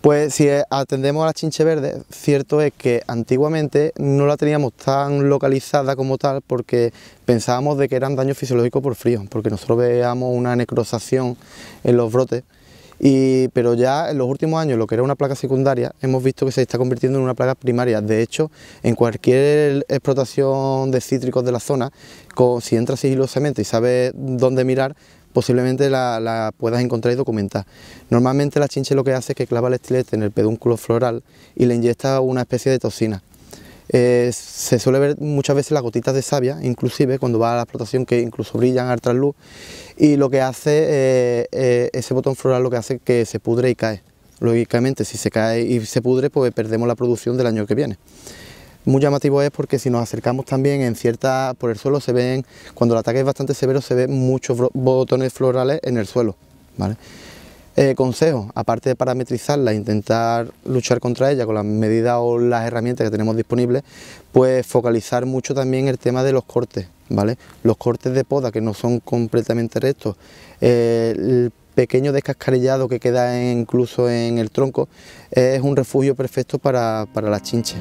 Pues si atendemos a la chinche verde, cierto es que antiguamente no la teníamos tan localizada como tal porque pensábamos de que eran daños fisiológicos por frío, porque nosotros veíamos una necrosación en los brotes y, pero ya en los últimos años, lo que era una plaga secundaria, hemos visto que se está convirtiendo en una plaga primaria. De hecho, en cualquier explotación de cítricos de la zona, si entras sigilosamente y sabes dónde mirar, posiblemente la, la, puedas encontrar y documentar. Normalmente la chinche lo que hace es que clava el estilete en el pedúnculo floral y le inyecta una especie de toxina. Eh, se suele ver muchas veces las gotitas de savia, inclusive cuando va a la explotación, que incluso brillan al trasluz, y lo que hace, eh, eh, ese botón floral lo que hace que se pudre y cae. Lógicamente, si se cae y se pudre, pues perdemos la producción del año que viene. Muy llamativo es porque si nos acercamos también en cierta, por el suelo se ven, cuando el ataque es bastante severo, se ven muchos botones florales en el suelo. ¿vale? Eh, consejo, aparte de parametrizarla, e intentar luchar contra ella con las medidas o las herramientas que tenemos disponibles, pues focalizar mucho también el tema de los cortes, ¿vale? Los cortes de poda que no son completamente rectos, eh, el pequeño descascarillado que queda incluso en el tronco, es un refugio perfecto para, para las chinches.